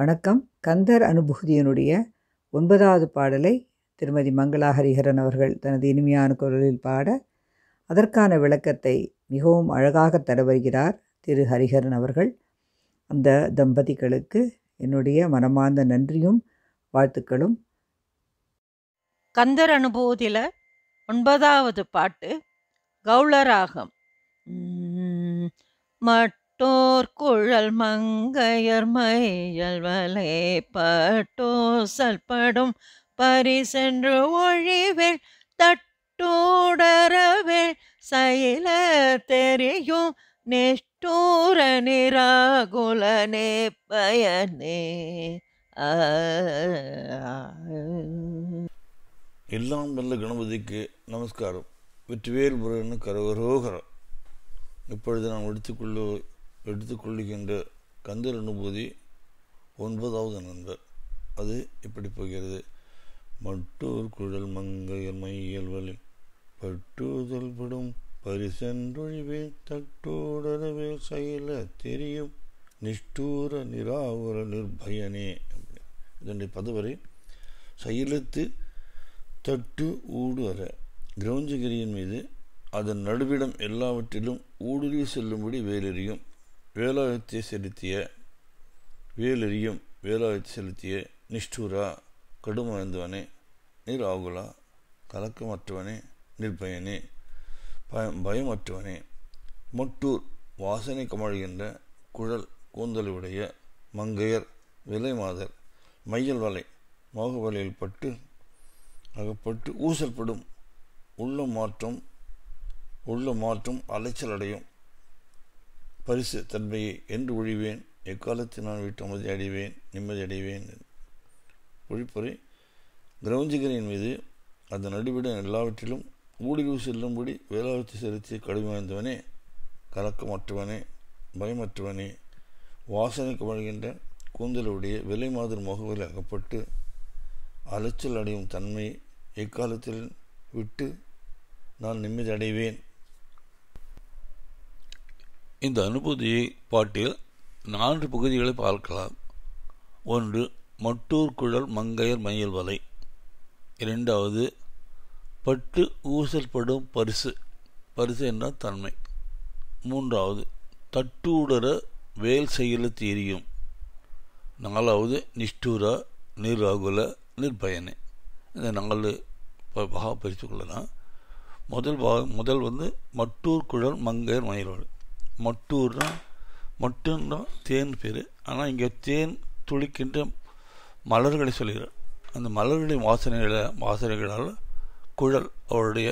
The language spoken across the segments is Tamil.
வணக்கம் கந்தர் அனுபூதியனுடைய ஒன்பதாவது பாடலை திருமதி மங்களா ஹரிஹரன் அவர்கள் தனது இனிமையான குரலில் பாட அதற்கான விளக்கத்தை மிகவும் அழகாக வருகிறார் திரு ஹரிஹரன் அவர்கள் அந்த தம்பதிகளுக்கு என்னுடைய மனமார்ந்த நன்றியும் வாழ்த்துக்களும் கந்தர் அனுபவத்தில் ஒன்பதாவது பாட்டு கௌளராகம் மட் பட்டோர் குழல் மங்கையர் மையல் வலை பட்டோ சல்படும் பரிசென்று ஒழிவில் தட்டோடரவில் சைல தெரியும் நெஷ்டூர நிராகுலனே பயனே எல்லாம் நல்ல கணபதிக்கு நமஸ்காரம் வெற்றிவேல் முருகனு கரகரோகரம் இப்பொழுது நாம் எடுத்துக்கொள்ள எடுத்துக்கொள்ளுகின்ற கந்தர் அனுபூதி ஒன்பதாவது நண்பர் அது எப்படி போகிறது மட்டூர் குழல் மங்கையர் மையல் வழி பட்டுதல் படும் பரிசன்றொழிவே தட்டூடரவே செயல தெரியும் நிஷ்டூர நிராவுர நிர்பயனே இதனுடைய பதவரை செயலத்து தட்டு ஊடு அற கிரௌஞ்சகிரியின் மீது அதன் நடுவிடம் எல்லாவற்றிலும் ஊடுருவி செல்லும்படி வேலெறியும் வேலாயுத்தை செலுத்திய வேலெறியும் வேலாயுத்தை செலுத்திய நிஷ்டூரா கடுமழ்ந்தவனே நீர் ஆகுலா கலக்கமற்றவனே நிர்பயனே பயம் பயமற்றவனே மொட்டூர் வாசனை கமழ்கின்ற குழல் கூந்தலுடைய மங்கையர் மாதர் மையல் வலை மோகவலையில் பட்டு அகப்பட்டு ஊசல்படும் உள்ள மாற்றம் உள்ள மாற்றம் அலைச்சல் அடையும் பரிசு தன்மையை என்று ஒழிவேன் எக்காலத்தில் நான் வீட்டு அமைதி அடைவேன் நிம்மதி அடைவேன் ஒழிப்புரை கிரௌஞ்சிகரின் மீது அதன் அடிபடும் எல்லாவற்றிலும் ஊடுருவு செல்லும்படி வேளாவத்தி செலுத்தி கடுமை வாய்ந்தவனே கலக்கமற்றவனே பயமற்றவனே வாசனைக்கு வாழ்கின்ற கூந்தலுடைய விலை மாதிரி முகவில் அகப்பட்டு அலைச்சல் அடையும் தன்மை எக்காலத்தில் விட்டு நான் நிம்மதி அடைவேன் இந்த அனுபூதி பாட்டில் நான்கு பகுதிகளை பார்க்கலாம் ஒன்று மட்டூர் குழல் மங்கையர் மயில் வலை இரண்டாவது பட்டு ஊசல்படும் பரிசு பரிசு என்ற தன்மை மூன்றாவது தட்டூடர வேல் செயல தீரியும் நாலாவது நிஷ்டூரா நிராகுல நிர்பயனே இந்த நாலு பாக பிரித்து கொள்ளலாம் முதல் பாகம் முதல் வந்து மட்டூர் குழல் மங்கையர் வலை மட்டூர்னா மட்டும்னா தேன் பேர் ஆனால் இங்கே தேன் துளிக்கின்ற மலர்களை சொல்கிறார் அந்த மலர்களின் வாசனைகளை வாசனைகளால் குழல் அவருடைய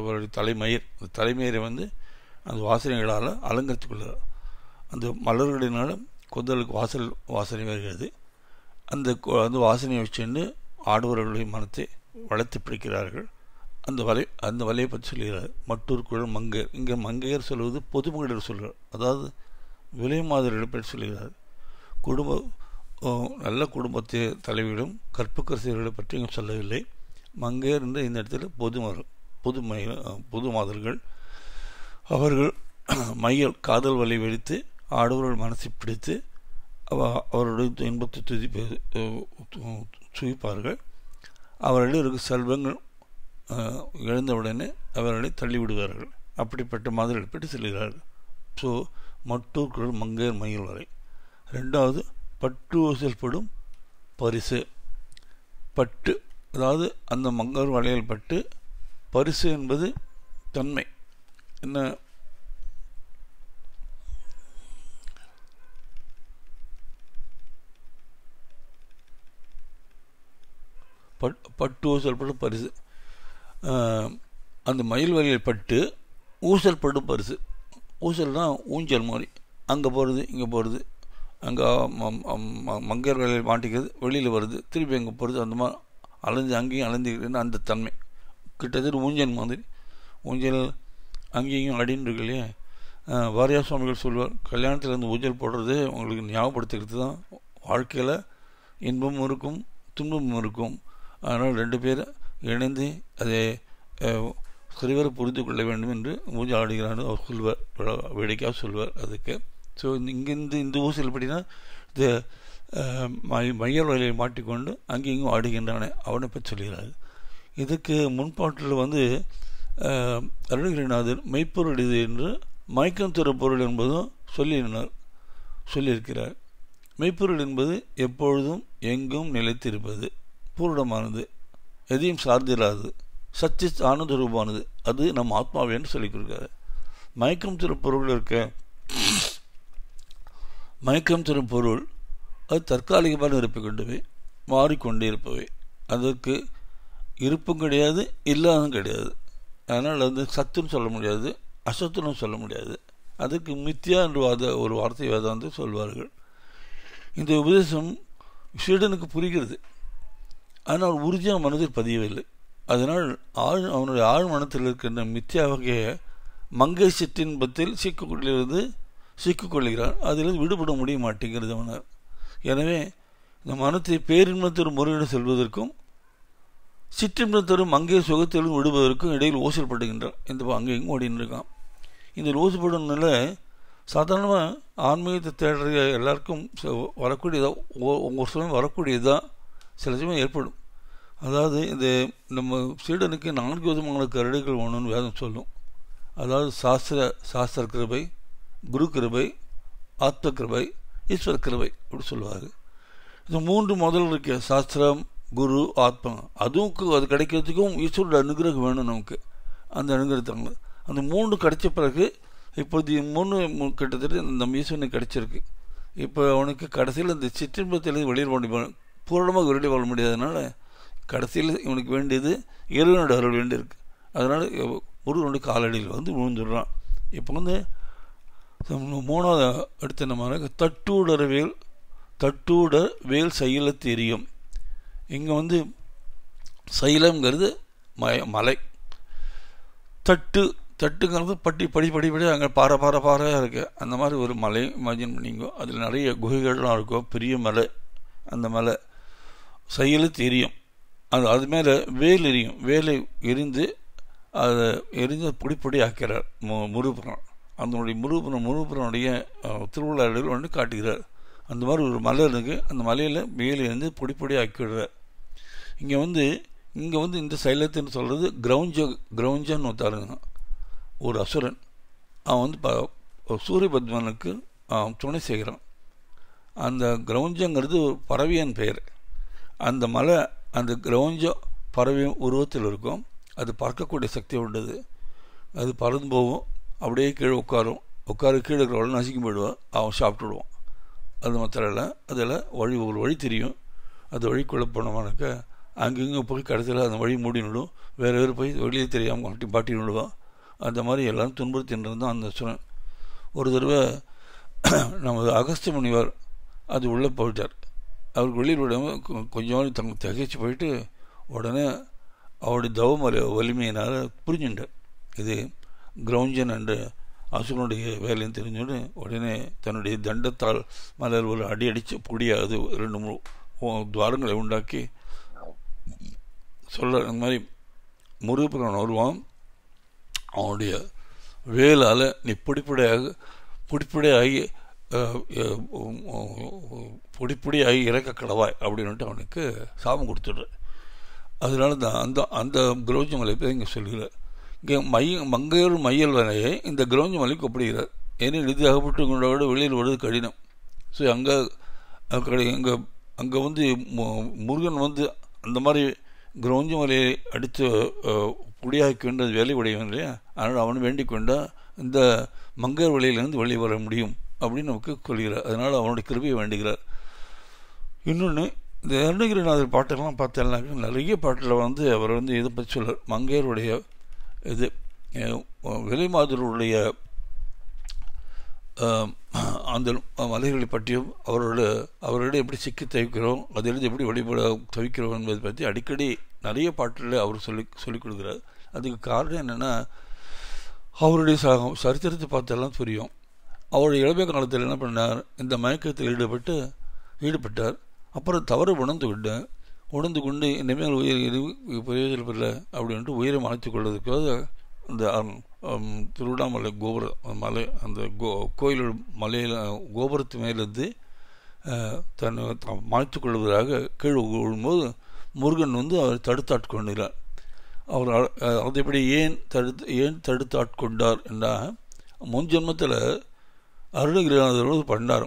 அவருடைய தலைமயிர் அந்த தலைமயிரை வந்து அந்த வாசனைகளால் அலங்கரித்து கொள்கிறார் அந்த மலர்களினால் குந்தலுக்கு வாசல் வாசனை வருகிறது அந்த அந்த வாசனையை வச்சுன்னு ஆடுவர்களுடைய மனத்தை வளர்த்து பிடிக்கிறார்கள் அந்த வலை அந்த வலையை பற்றி சொல்கிறார் மற்றொரு குழல் மங்கையர் இங்கே மங்கையர் சொல்வது மகளிர் சொல்கிறார் அதாவது விலை மாதிரியிடம் பற்றி சொல்கிறார் குடும்ப நல்ல குடும்பத்தை தலைவியிடம் கற்புக்கரசியர்களை பற்றி இங்கே சொல்லவில்லை மங்கையர் என்ற இந்த இடத்துல பொதுமர் பொது பொது மாதர்கள் அவர்கள் மையல் காதல் வலை வெடித்து ஆடவர்கள் மனசை பிடித்து அவ அவருடைய இன்பத்தை துதி சுவிப்பார்கள் அவர்களிடம் இருக்கும் செல்வங்கள் எழுந்தவுடனே அவர்களை தள்ளிவிடுவார்கள் அப்படிப்பட்ட மாதிரி எடுப்பிட்டு செல்கிறார்கள் ஸோ மட்டூர் மங்கையர் மயில் வரை ரெண்டாவது பட்டு ஓசல்படும் பரிசு பட்டு அதாவது அந்த மங்கர் வளையல் பட்டு பரிசு என்பது தன்மை என்ன பட் பட்டு ஓசல்படும் பரிசு அந்த மயில் வலையில் பட்டு ஊசல் பட்டு பரிசு ஊசல் தான் ஊஞ்சல் மாதிரி அங்கே போகிறது இங்கே போகிறது அங்கே மங்கையர் வேலையில் மாட்டிக்கிறது வெளியில் வருது திருப்பி அங்கே போகிறது அந்த மாதிரி அலைஞ்சு அங்கேயும் அலைஞ்சிக்கிறேன்னு அந்த தன்மை கிட்டத்தட்ட ஊஞ்சல் மாதிரி ஊஞ்சல் அங்கேயும் அடின்னு இருக்கு இல்லையா வாரியா சுவாமிகள் சொல்வார் கல்யாணத்தில் இருந்து ஊஞ்சல் போடுறது உங்களுக்கு ஞாபகப்படுத்துக்கிறது தான் வாழ்க்கையில் இன்பமும் இருக்கும் துன்பமும் இருக்கும் அதனால் ரெண்டு பேரும் இணைந்து அதை சிறுவர் புரிந்து கொள்ள வேண்டும் என்று மூஞ்சி ஆடுகிறார் அவர் சொல்வார் வேடிக்கையாக சொல்வார் அதுக்கு ஸோ இங்கேருந்து இந்த ஊசியில் எப்படின்னா இந்த மையல் வலையில் மாட்டிக்கொண்டு இங்கும் ஆடுகின்றானே அவனை பற்றி சொல்கிறார் இதுக்கு முன்பாட்டில் வந்து அருணகிரிநாதர் இது என்று மயக்கம் தர பொருள் என்பதும் சொல்லியிருந்தார் சொல்லியிருக்கிறார் மெய்ப்பொருள் என்பது எப்பொழுதும் எங்கும் நிலைத்திருப்பது பூரணமானது எதையும் சார்ந்திராது சச்சித் ஆனந்த ரூபானது அது நம் ஆத்மாவேன்னு கொடுக்காது மயக்கம் தரும் பொருள் இருக்க மயக்கம் தரும் பொருள் அது தற்காலிகமான இருப்பு கொண்டவை மாறிக்கொண்டே இருப்பவை அதற்கு இருப்பும் கிடையாது இல்லாதும் கிடையாது அதனால் அது சத்துன்னு சொல்ல முடியாது அசத்துன்னு சொல்ல முடியாது அதுக்கு மித்தியா என்று வாத ஒரு வார்த்தை வேதாந்து சொல்வார்கள் இந்த உபதேசம் ஸ்வீடனுக்கு புரிகிறது ஆனால் உறுதியான மனதில் பதியவில்லை அதனால் ஆழ் அவனுடைய ஆழ் மனத்தில் இருக்கின்ற மித்தியா வகைய மங்கை சிற்றின்பத்தில் சிக்குள்ளிருந்து சிக்கிக்கொள்கிறான் அதிலிருந்து விடுபட முடிய மாட்டேங்கிறது அவனார் எனவே இந்த மனத்தை பேரின்பத்தோடு முறையிட செல்வதற்கும் சிற்றின்பத்தோடும் மங்கை சுகத்திலும் விடுவதற்கும் இடையில் ஓசல்படுகின்றான் இந்த அங்கே எங்கும் ஓடின்னு இருக்கான் இந்த ஓசப்படும் நிலை சாதாரணமாக ஆன்மீகத்தை தேடுற எல்லாருக்கும் வரக்கூடியதாக ஒவ்வொரு சமயம் வரக்கூடியதுதான் சில சமயம் ஏற்படும் அதாவது இந்த நம்ம சீடனுக்கு நான்கு விதமான கருடைகள் ஒன்றுன்னு வேதம் சொல்லும் அதாவது சாஸ்திர சாஸ்திர கிருபை குரு கிருபை ஆத்ம கிருபை ஈஸ்வர கிருபை அப்படி சொல்லுவார் இது மூன்று முதல் இருக்க சாஸ்திரம் குரு ஆத்மா அதுவும் அது கிடைக்கிறதுக்கும் ஈஸ்வரோட அனுகிரகம் வேணும் நமக்கு அந்த அனுகிரகத்தாங்க அந்த மூன்று கிடைச்ச பிறகு இப்போது மூணு கிட்டத்தட்ட நம்ம ஈஸ்வரனுக்கு கிடைச்சிருக்கு இப்போ அவனுக்கு கடைசியில் இந்த சிற்றின்பத்திலேருந்து வெளியில் பண்ணி பூரணமாக விரட்டி வாழ முடியாதனால கடைசியில் இவனுக்கு வேண்டியது இறைவனோட அருள் வேண்டியிருக்கு அதனால் முருகனுடைய காலடியில் வந்து விழுந்துடுறான் இப்போ வந்து மூணாவது அடுத்த நம்ம தட்டூடர் வேல் தட்டூடர் வேல் சைல தெரியும் இங்கே வந்து சைலங்கிறது மய மலை தட்டு தட்டுங்கிறது பட்டி படி படி படி அங்கே பாறை பாறை பாறையாக இருக்குது அந்த மாதிரி ஒரு மலை இமேஜின் பண்ணிங்கோ அதில் நிறைய குகைகள்லாம் இருக்கும் பெரிய மலை அந்த மலை செயல் எரியும் அது அது மேலே வேல் எரியும் வேலை எரிந்து அதை எரிந்து பொடி ஆக்கிறார் மு முருபுரம் அதனுடைய முருகபுரம் திருவிழா திருவிழாவில் ஒன்று காட்டுகிறார் அந்த மாதிரி ஒரு மலை இருக்குது அந்த மலையில் வேல் எரிந்து பொடி ஆக்கிடுறார் இங்கே வந்து இங்கே வந்து இந்த சைலத்தின்னு சொல்கிறது கிரௌஞ்ச கிரௌஞ்சன்னு ஒருத்தாருங்க ஒரு அசுரன் அவன் வந்து ப சூரிய பத்மனுக்கு துணை செய்கிறான் அந்த கிரௌஞ்சங்கிறது ஒரு பறவையன் பெயர் அந்த மலை அந்த கிரௌஞ்சம் பறவையும் உருவத்தில் இருக்கும் அது பறக்கக்கூடிய சக்தி உண்டது அது பறந்து போகும் அப்படியே கீழே உட்காரும் உட்கார கீழே இருக்கிறவளை நசுக்கி போயிடுவான் அவன் சாப்பிட்டுடுவான் அது மாத்திரம் இல்லை அதில் வழி ஒரு வழி தெரியும் அது வழிக்குள்ளே போனோம்னாக்க அங்கங்கே போய் கடைசியில் அந்த வழி மூடினுடும் வேறு வேறு போய் வெளியே தெரியாமல் கட்டி பாட்டி விடுவான் அந்த மாதிரி எல்லோரும் துன்புறுத்தின்னு இருந்தான் அந்த சுரன் ஒரு தடவை நமது அகஸ்த முனிவர் அது உள்ளே போயிட்டார் அவருக்கு வெளியில் விடாமல் கொஞ்சோண்டு தங்க தகைச்சு போயிட்டு உடனே அவருடைய தவம் வலிமையினால் புரிஞ்சுண்டு இது கிரௌஞ்சன் என்ற அசுரனுடைய வேலைன்னு தெரிஞ்சோடு உடனே தன்னுடைய தண்டத்தால் மலர் ஒரு அடி அடித்து பொடியாது ரெண்டு மூணு துவாரங்களை உண்டாக்கி சொல்ல அந்த மாதிரி முருகப்பிரவன் வருவான் அவனுடைய வேலால் நீ பிடிப்படையாக பிடிப்படையாகி பொடி பொடி ஆகி இறக்க கடவாய் அப்படின்ட்டு அவனுக்கு சாபம் கொடுத்துடுற அதனால தான் அந்த அந்த கிரௌஞ்ச மலை தான் இங்கே சொல்கிறார் இங்கே மைய மங்கையூர் மையல் வரையை இந்த கிரௌஞ்ச மலைக்கு ஒப்பிடுகிறார் ஏனில் இது அகப்பட்டு கொண்ட விட வெளியில் வருவது கடினம் ஸோ அங்கே கடை அங்கே அங்கே வந்து முருகன் வந்து அந்த மாதிரி கிரௌஞ்சி மலையை அடித்து குடியாக்கி கொண்டு வேலை உடையவன் இல்லையா அதனால் அவன் வேண்டிக் கொண்டால் இந்த மங்கையர் வழியிலிருந்து வெளியே வர முடியும் அப்படின்னு நமக்கு கொள்கிறார் அதனால் அவனுடைய கிருபியை வேண்டுகிறார் இன்னொன்று இந்த அருணகிரிநாதர் பாட்டெல்லாம் பார்த்தேன்னாக்க நிறைய பாட்டில் வந்து அவர் வந்து இதை பற்றி சொல்ல மங்கையருடைய இது வெளிமாதருடைய அந்த மலைகளை பற்றியும் அவரோட அவரோட எப்படி சிக்கி தவிக்கிறோம் அதிலிருந்து எப்படி வழிபட தவிக்கிறோம் என்பதை பற்றி அடிக்கடி நிறைய பாட்டில் அவர் சொல்லி சொல்லிக் கொடுக்குறார் அதுக்கு காரணம் என்னென்னா அவருடைய சரித்திரத்தை பார்த்தெல்லாம் புரியும் அவருடைய இளமை காலத்தில் என்ன பண்ணார் இந்த மயக்கத்தில் ஈடுபட்டு ஈடுபட்டார் அப்புறம் தவறு உணர்ந்து விட்டேன் உணர்ந்து கொண்டு இனிமேல் உயிர் இது பிரயோஜனம் இல்லை அப்படின்ட்டு உயிரை மலைத்து கொள்வதற்காக அந்த திருவிடாமலை கோபுரம் மலை அந்த கோ கோயிலோட மலையில் கோபுரத்து மேலேருந்து தன்னை மலைத்து கொள்வதாக கீழே விழும்போது முருகன் வந்து அவர் தடுத்து ஆட்கொண்டார் அவர் அதை எப்படி ஏன் தடுத்து ஏன் தடுத்தாட்கொண்டார் என்றால் முன் ஜென்மத்தில் அருணகிரிநாதர் பண்ணார்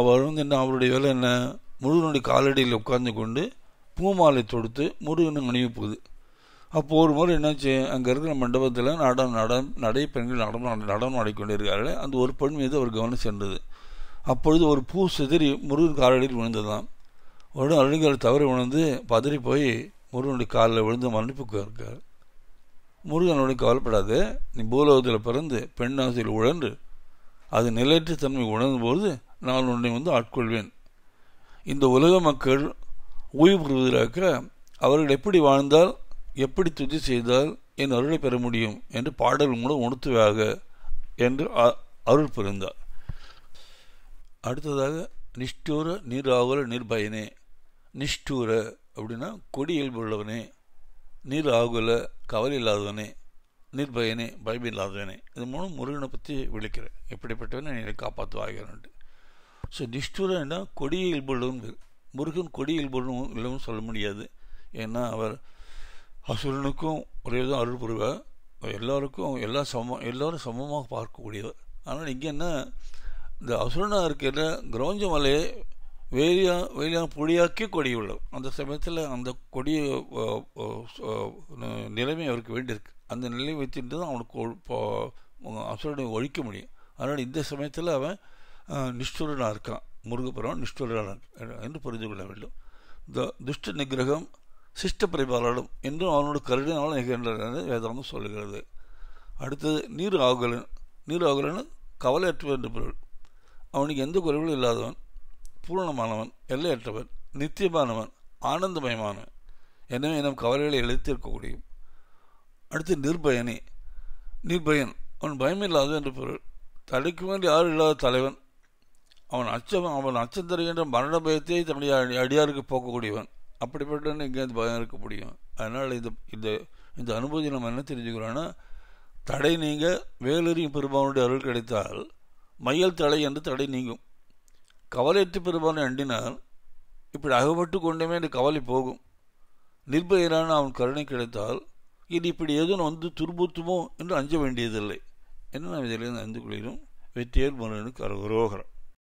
அவர் வந்து என்ன அவருடைய வேலை என்ன முருகனுடைய காலடியில் உட்கார்ந்து கொண்டு பூமாலை தொடுத்து நினைவு போகுது அப்போது ஒரு முறை என்னாச்சு அங்கே இருக்கிற மண்டபத்தில் நடனம் நட நடை பெண்கள் நடனம் நடனம் ஆடிக்கொண்டிருக்கார்கள் அந்த ஒரு பெண் மீது அவர் கவனம் சென்றது அப்பொழுது ஒரு பூ சிதறி முருகன் காலடியில் விழுந்ததாம் உடனே அருள்கள் தவறி உணர்ந்து பதறி போய் முருகனுடைய காலில் விழுந்து மன்னிப்பு இருக்கார் முருகனுடைய கவலைப்படாது நீ பூலோகத்தில் பிறந்து பெண் ஆசையில் உழன்று அது நிலையற்ற தன்மை உணரும்போது நான் உன்னை வந்து ஆட்கொள்வேன் இந்த உலக மக்கள் ஓய்வு பெறுவதற்காக அவர்கள் எப்படி வாழ்ந்தால் எப்படி துதி செய்தால் என் அருளை பெற முடியும் என்று பாடல் மூலம் உணர்த்துவாக என்று அருள் புரிந்தார் அடுத்ததாக நிஷ்டூர நீராகுல நிர்பயனே நிஷ்டூர அப்படின்னா கொடி இயல்புள்ளவனே நீர் ஆகுல கவலை இல்லாதவனே பயம் இல்லாதவனே இது மூலம் முருகனை பற்றி விழிக்கிறேன் எப்படிப்பட்டவனே என்னை காப்பாற்றுவாகிறன்ட்டு ஸோ என்ன கொடியில் இல்பொழுன்னு முருகன் கொடியில் இல்பொழுன்னு இல்லைன்னு சொல்ல முடியாது ஏன்னா அவர் அசுரனுக்கும் ஒரே தான் அருள் புரிவார் எல்லாருக்கும் எல்லா சம எல்லோரும் சமமாக பார்க்கக்கூடியவர் ஆனால் இங்கே என்ன இந்த அசுரனாக இருக்கிற கிரௌஞ்ச மலையை வேலியா வேலியான பொடியாக்கி கொடி உள்ளது அந்த சமயத்தில் அந்த கொடிய நிலைமை அவருக்கு வேண்டியிருக்கு அந்த நிலைமை வச்சுட்டு தான் அவனுக்கு அசுரனை ஒழிக்க முடியும் அதனால் இந்த சமயத்தில் அவன் நிஷ்டூரனாக இருக்கான் முருகபெருமான் நிஷ்டூரனாக என்று புரிந்து கொள்ள வேண்டும் த துஷ்ட நிகிரகம் சிஷ்ட பரிபாலனம் என்றும் அவனோட கருடினால் நிகழ்ந்தது என்று வேதாந்தம் சொல்லுகிறது அடுத்தது நீர் ஆகுலன் நீர் ஆகலன் கவலையற்ற என்று பொருள் அவனுக்கு எந்த குறைவுகளும் இல்லாதவன் பூரணமானவன் எல்லையற்றவன் நித்தியமானவன் ஆனந்தமயமானவன் எனவே நம் கவலைகளை எழுத்திருக்க முடியும் அடுத்து நிர்பயனி நிர்பயன் அவன் பயமில்லாதவன் என்று பொருள் தடைக்கு வேண்டிய யாரும் இல்லாத தலைவன் அவன் அச்சம் அவன் அச்சம் தருகின்ற மரண பயத்தை தன்னுடைய அடியாருக்கு போக்கக்கூடியவன் அப்படிப்பட்டவன் எங்கேயாவது பயம் இருக்க முடியும் அதனால் இந்த இந்த இந்த அனுபூதி நம்ம என்ன தெரிஞ்சுக்கிறோன்னா தடை நீங்க வேலெறியும் பெருமானுடைய அருள் கிடைத்தால் மையல் தடை என்று தடை நீங்கும் கவலையற்று பெருமானை அண்டினால் இப்படி அகப்பட்டு கொண்டுமே இந்த கவலை போகும் நிர்பயரான அவன் கருணை கிடைத்தால் இது இப்படி எதுவும் வந்து துர்புத்துமோ என்று அஞ்ச வேண்டியதில்லை என்று நாம் இதிலிருந்து அறிந்து கொள்கிறோம் வெற்றியர் முருகனுக்கு அருகரோகரம்